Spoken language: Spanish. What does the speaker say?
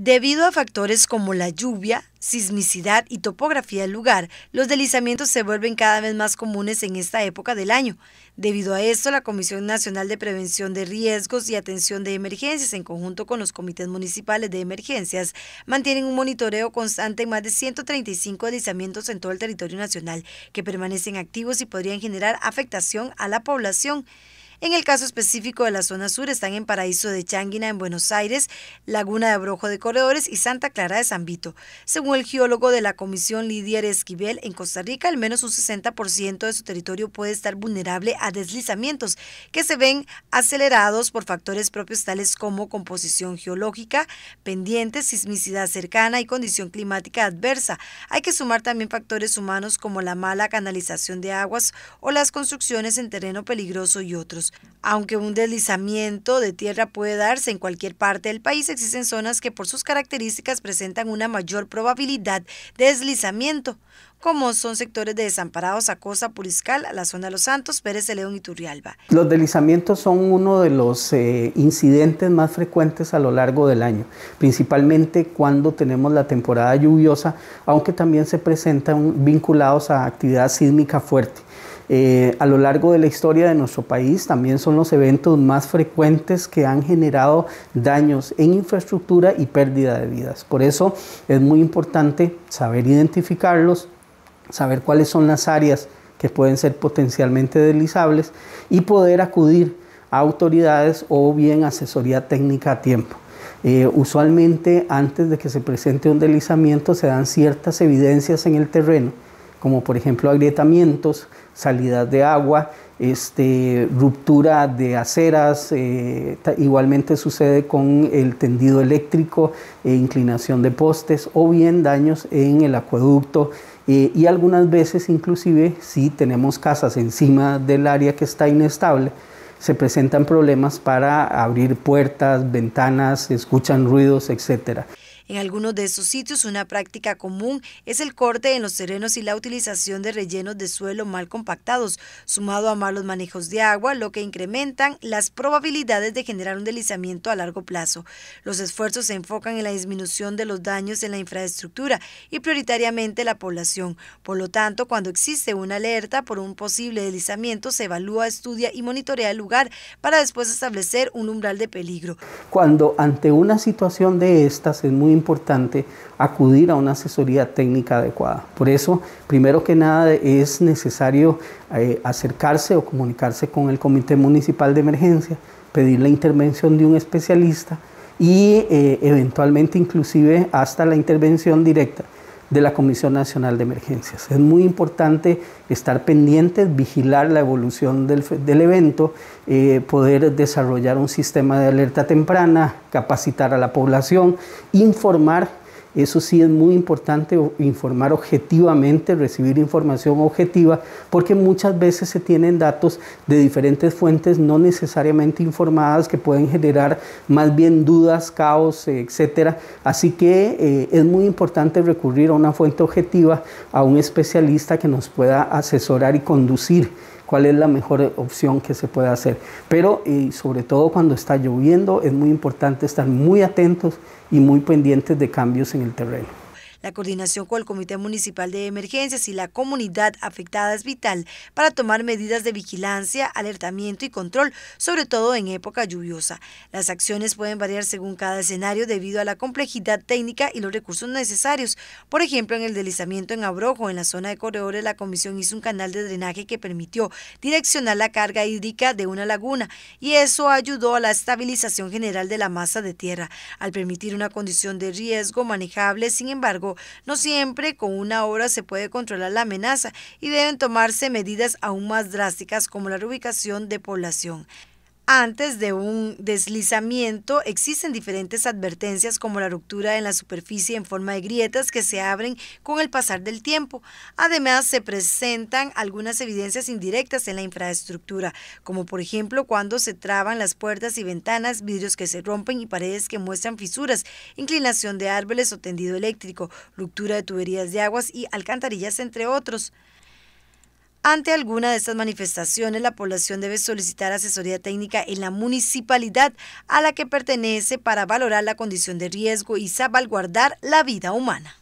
Debido a factores como la lluvia, sismicidad y topografía del lugar, los deslizamientos se vuelven cada vez más comunes en esta época del año. Debido a esto, la Comisión Nacional de Prevención de Riesgos y Atención de Emergencias, en conjunto con los comités municipales de emergencias, mantienen un monitoreo constante en más de 135 deslizamientos en todo el territorio nacional, que permanecen activos y podrían generar afectación a la población. En el caso específico de la zona sur están en Paraíso de Changuina en Buenos Aires, Laguna de Abrojo de Corredores y Santa Clara de San Según el geólogo de la Comisión Lidier Esquivel, en Costa Rica al menos un 60% de su territorio puede estar vulnerable a deslizamientos que se ven acelerados por factores propios tales como composición geológica, pendientes, sismicidad cercana y condición climática adversa. Hay que sumar también factores humanos como la mala canalización de aguas o las construcciones en terreno peligroso y otros. Aunque un deslizamiento de tierra puede darse en cualquier parte del país, existen zonas que por sus características presentan una mayor probabilidad de deslizamiento como son sectores de Desamparados, Acosta, Puriscal, la zona de Los Santos, Pérez de León y Turrialba. Los deslizamientos son uno de los eh, incidentes más frecuentes a lo largo del año, principalmente cuando tenemos la temporada lluviosa, aunque también se presentan vinculados a actividad sísmica fuerte. Eh, a lo largo de la historia de nuestro país también son los eventos más frecuentes que han generado daños en infraestructura y pérdida de vidas. Por eso es muy importante saber identificarlos, saber cuáles son las áreas que pueden ser potencialmente deslizables y poder acudir a autoridades o bien asesoría técnica a tiempo. Eh, usualmente antes de que se presente un deslizamiento se dan ciertas evidencias en el terreno como por ejemplo agrietamientos, salidas de agua, este, ruptura de aceras, eh, igualmente sucede con el tendido eléctrico, e inclinación de postes o bien daños en el acueducto eh, y algunas veces inclusive si tenemos casas encima del área que está inestable, se presentan problemas para abrir puertas, ventanas, escuchan ruidos, etcétera. En algunos de estos sitios una práctica común es el corte en los terrenos y la utilización de rellenos de suelo mal compactados, sumado a malos manejos de agua, lo que incrementan las probabilidades de generar un deslizamiento a largo plazo. Los esfuerzos se enfocan en la disminución de los daños en la infraestructura y prioritariamente la población. Por lo tanto, cuando existe una alerta por un posible deslizamiento, se evalúa, estudia y monitorea el lugar para después establecer un umbral de peligro. Cuando ante una situación de estas es muy importante acudir a una asesoría técnica adecuada. Por eso, primero que nada, es necesario eh, acercarse o comunicarse con el Comité Municipal de Emergencia, pedir la intervención de un especialista y eh, eventualmente inclusive hasta la intervención directa de la Comisión Nacional de Emergencias. Es muy importante estar pendientes, vigilar la evolución del, evento, eh, poder desarrollar un sistema de alerta temprana, capacitar a la población, informar eso sí es muy importante informar objetivamente, recibir información objetiva, porque muchas veces se tienen datos de diferentes fuentes no necesariamente informadas que pueden generar más bien dudas, caos, eh, etcétera. Así que eh, es muy importante recurrir a una fuente objetiva, a un especialista que nos pueda asesorar y conducir cuál es la mejor opción que se pueda hacer. Pero eh, sobre todo cuando está lloviendo es muy importante estar muy atentos y muy pendientes de cambios en el terreno. La coordinación con el Comité Municipal de Emergencias y la comunidad afectada es vital para tomar medidas de vigilancia, alertamiento y control, sobre todo en época lluviosa. Las acciones pueden variar según cada escenario debido a la complejidad técnica y los recursos necesarios. Por ejemplo, en el deslizamiento en Abrojo, en la zona de corredores, la comisión hizo un canal de drenaje que permitió direccionar la carga hídrica de una laguna y eso ayudó a la estabilización general de la masa de tierra, al permitir una condición de riesgo manejable. Sin embargo, no siempre con una hora se puede controlar la amenaza y deben tomarse medidas aún más drásticas como la reubicación de población. Antes de un deslizamiento existen diferentes advertencias como la ruptura en la superficie en forma de grietas que se abren con el pasar del tiempo. Además se presentan algunas evidencias indirectas en la infraestructura, como por ejemplo cuando se traban las puertas y ventanas, vidrios que se rompen y paredes que muestran fisuras, inclinación de árboles o tendido eléctrico, ruptura de tuberías de aguas y alcantarillas entre otros. Ante alguna de estas manifestaciones, la población debe solicitar asesoría técnica en la municipalidad a la que pertenece para valorar la condición de riesgo y salvaguardar la vida humana.